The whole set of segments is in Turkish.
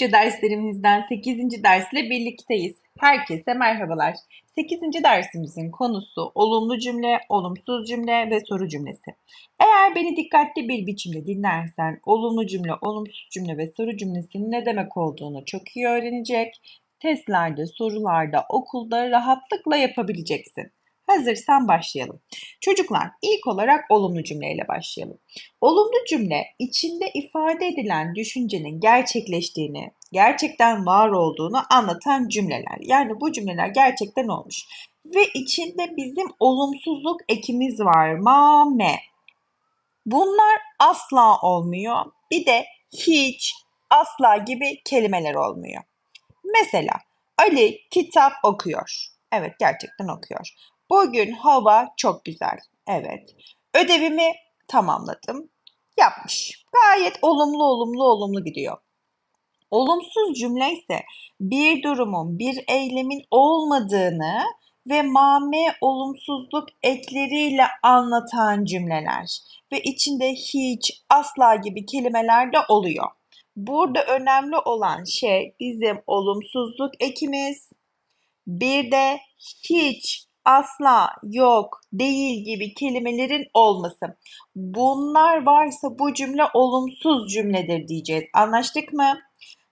Türkçe derslerimizden 8. dersle birlikteyiz. Herkese merhabalar. 8. dersimizin konusu olumlu cümle, olumsuz cümle ve soru cümlesi. Eğer beni dikkatli bir biçimde dinlersen olumlu cümle, olumsuz cümle ve soru cümlesinin ne demek olduğunu çok iyi öğrenecek. Testlerde, sorularda, okulda rahatlıkla yapabileceksin. Hazırsan başlayalım. Çocuklar ilk olarak olumlu cümleyle başlayalım. Olumlu cümle içinde ifade edilen düşüncenin gerçekleştiğini, gerçekten var olduğunu anlatan cümleler. Yani bu cümleler gerçekten olmuş. Ve içinde bizim olumsuzluk ekimiz var. Ma, me. Bunlar asla olmuyor. Bir de hiç, asla gibi kelimeler olmuyor. Mesela Ali kitap okuyor. Evet gerçekten okuyor. Bugün hava çok güzel. Evet. Ödevimi tamamladım. Yapmış. Gayet olumlu olumlu olumlu gidiyor. Olumsuz cümle ise bir durumun, bir eylemin olmadığını ve mame olumsuzluk ekleriyle anlatan cümleler ve içinde hiç, asla gibi kelimeler de oluyor. Burada önemli olan şey bizim olumsuzluk ekimiz, bir de hiç asla, yok, değil gibi kelimelerin olması. Bunlar varsa bu cümle olumsuz cümledir diyeceğiz. Anlaştık mı?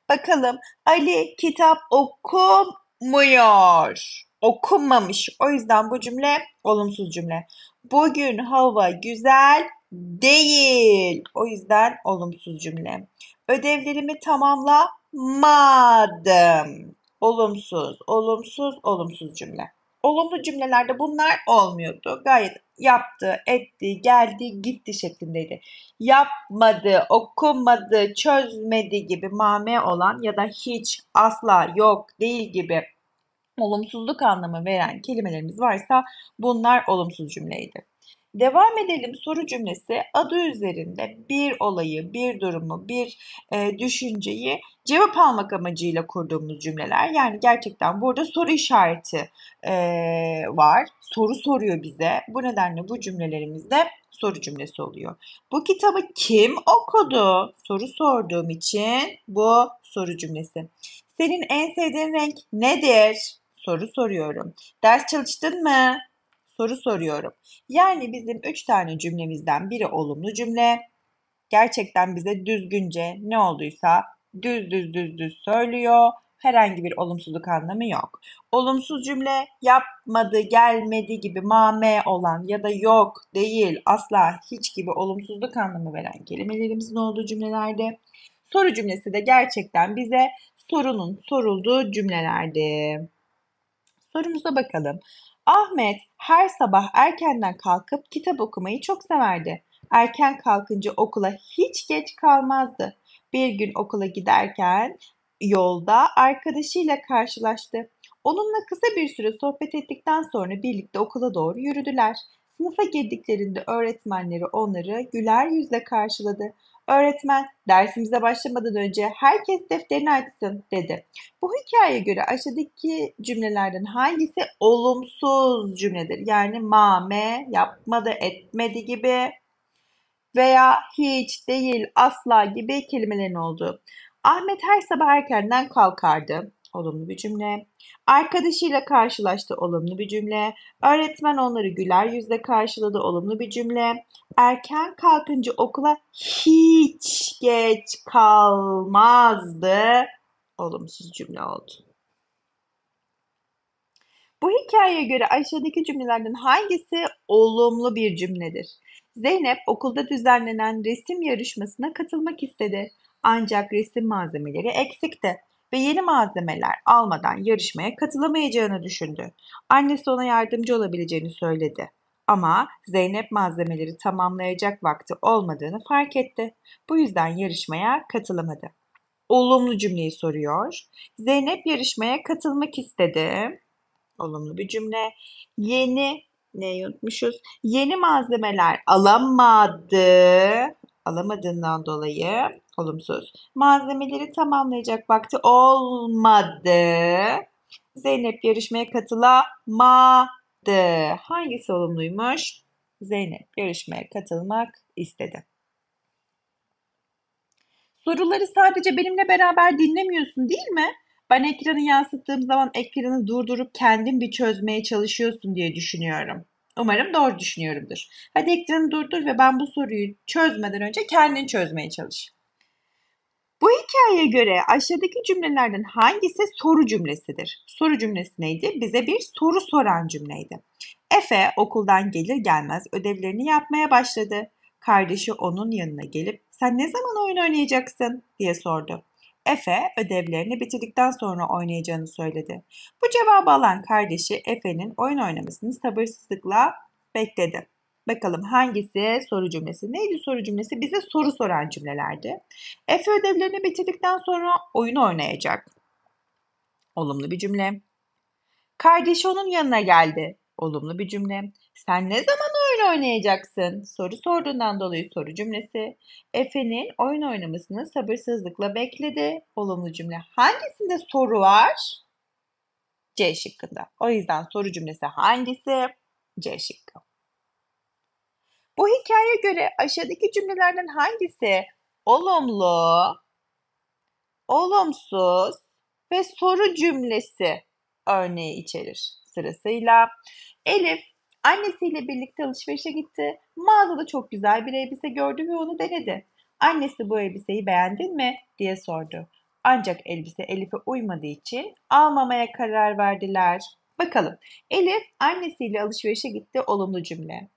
Bakalım Ali kitap okumuyor. Okunmamış. O yüzden bu cümle olumsuz cümle. Bugün hava güzel değil. O yüzden olumsuz cümle. Ödevlerimi tamamlamadım. Olumsuz, olumsuz, olumsuz cümle olumlu cümlelerde bunlar olmuyordu. Gayet yaptı, etti, geldi, gitti şeklindeydi. Yapmadı, okumadı, çözmedi gibi mame olan ya da hiç, asla, yok, değil gibi olumsuzluk anlamı veren kelimelerimiz varsa bunlar olumsuz cümleydi. Devam edelim soru cümlesi adı üzerinde bir olayı, bir durumu, bir e, düşünceyi cevap almak amacıyla kurduğumuz cümleler. Yani gerçekten burada soru işareti e, var. Soru soruyor bize. Bu nedenle bu cümlelerimizde soru cümlesi oluyor. Bu kitabı kim okudu? Soru sorduğum için bu soru cümlesi. Senin en sevdiğin renk nedir? Soru soruyorum. Ders çalıştın mı? soru soruyorum. Yani bizim 3 tane cümlemizden biri olumlu cümle. Gerçekten bize düzgünce ne olduysa düz düz düz düz söylüyor. Herhangi bir olumsuzluk anlamı yok. Olumsuz cümle yapmadı, gelmedi gibi mame olan ya da yok, değil, asla, hiç gibi olumsuzluk anlamı veren kelimelerimizin olduğu cümlelerde. Soru cümlesi de gerçekten bize sorunun sorulduğu cümlelerdi. Sorumuza bakalım. Ahmet her sabah erkenden kalkıp kitap okumayı çok severdi. Erken kalkınca okula hiç geç kalmazdı. Bir gün okula giderken yolda arkadaşıyla karşılaştı. Onunla kısa bir süre sohbet ettikten sonra birlikte okula doğru yürüdüler. Sınıfa girdiklerinde öğretmenleri onları güler yüzle karşıladı. Öğretmen dersimize başlamadan önce herkes defterini açsın dedi. Bu hikayeye göre aşağıdaki cümlelerden hangisi olumsuz cümledir? Yani mame, yapmadı, etmedi gibi veya hiç değil, asla gibi kelimelerin olduğu. Ahmet her sabah erkenden kalkardı olumlu bir cümle. Arkadaşıyla karşılaştı olumlu bir cümle. Öğretmen onları güler yüzle karşıladı olumlu bir cümle. Erken kalkınca okula hiç geç kalmazdı olumsuz cümle oldu. Bu hikayeye göre aşağıdaki cümlelerden hangisi olumlu bir cümledir? Zeynep okulda düzenlenen resim yarışmasına katılmak istedi. Ancak resim malzemeleri eksikti ve yeni malzemeler almadan yarışmaya katılamayacağını düşündü. Annesi ona yardımcı olabileceğini söyledi. Ama Zeynep malzemeleri tamamlayacak vakti olmadığını fark etti. Bu yüzden yarışmaya katılamadı. Olumlu cümleyi soruyor. Zeynep yarışmaya katılmak istedi. Olumlu bir cümle. Yeni ne unutmuşuz? Yeni malzemeler alamadı alamadığından dolayı olumsuz. Malzemeleri tamamlayacak vakti olmadı. Zeynep yarışmaya katılamadı. Hangisi olumluymuş? Zeynep yarışmaya katılmak istedi. Soruları sadece benimle beraber dinlemiyorsun değil mi? Ben ekranı yansıttığım zaman ekranı durdurup kendin bir çözmeye çalışıyorsun diye düşünüyorum. Umarım doğru düşünüyorumdur. Hadi ekranı durdur ve ben bu soruyu çözmeden önce kendin çözmeye çalış. Bu hikayeye göre aşağıdaki cümlelerden hangisi soru cümlesidir? Soru cümlesi neydi? Bize bir soru soran cümleydi. Efe okuldan gelir gelmez ödevlerini yapmaya başladı. Kardeşi onun yanına gelip sen ne zaman oyun oynayacaksın diye sordu. Efe ödevlerini bitirdikten sonra oynayacağını söyledi. Bu cevabı alan kardeşi Efe'nin oyun oynamasını sabırsızlıkla bekledi. Bakalım hangisi soru cümlesi? Neydi soru cümlesi? Bize soru soran cümlelerdi. Efe ödevlerini bitirdikten sonra oyunu oynayacak. Olumlu bir cümle. Kardeşi onun yanına geldi. Olumlu bir cümle. Sen ne zaman Oyun oynayacaksın. Soru sorduğundan dolayı soru cümlesi. Efe'nin oyun oynamasını sabırsızlıkla bekledi. Olumlu cümle. Hangisinde soru var? C şıkkında. O yüzden soru cümlesi hangisi? C şıkkı. Bu hikayeye göre aşağıdaki cümlelerden hangisi olumlu, olumsuz ve soru cümlesi örneği içerir sırasıyla. Elif Annesiyle birlikte alışverişe gitti. Mağazada çok güzel bir elbise gördü ve onu denedi. Annesi bu elbiseyi beğendin mi diye sordu. Ancak elbise Elif'e uymadığı için almamaya karar verdiler. Bakalım Elif annesiyle alışverişe gitti olumlu cümle.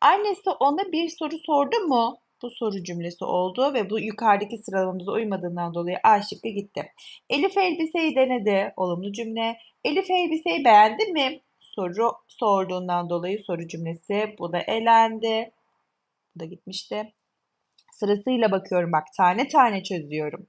Annesi ona bir soru sordu mu? Bu soru cümlesi oldu ve bu yukarıdaki sıralamamıza uymadığından dolayı A şıkkı gitti. Elif elbiseyi denedi. Olumlu cümle. Elif elbiseyi beğendi mi? soru sorduğundan dolayı soru cümlesi bu da elendi. Bu da gitmişti. Sırasıyla bakıyorum bak tane tane çözüyorum.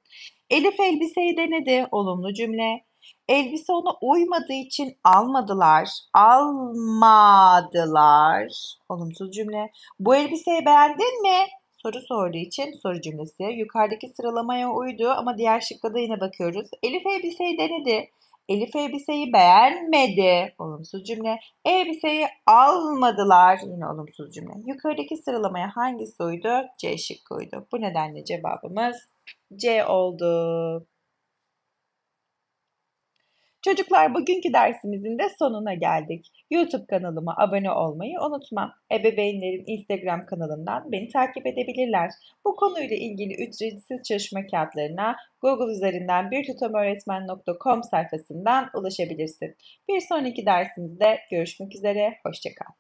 Elif elbiseyi denedi. Olumlu cümle. Elbise ona uymadığı için almadılar. Almadılar. Olumsuz cümle. Bu elbiseyi beğendin mi? Soru sorduğu için soru cümlesi. Yukarıdaki sıralamaya uydu ama diğer şıkka da yine bakıyoruz. Elif elbiseyi denedi. Elif elbiseyi beğenmedi. Olumsuz cümle. Elbiseyi almadılar. Yine olumsuz cümle. Yukarıdaki sıralamaya hangisi uydu? C şıkkı uydu. Bu nedenle cevabımız C oldu. Çocuklar bugünkü dersimizin de sonuna geldik. YouTube kanalıma abone olmayı unutma. Ebeveynlerin Instagram kanalından beni takip edebilirler. Bu konuyla ilgili ücretsiz çalışma kağıtlarına Google üzerinden birtutamöğretmen.com sayfasından ulaşabilirsin. Bir sonraki dersimizde görüşmek üzere, hoşçakal.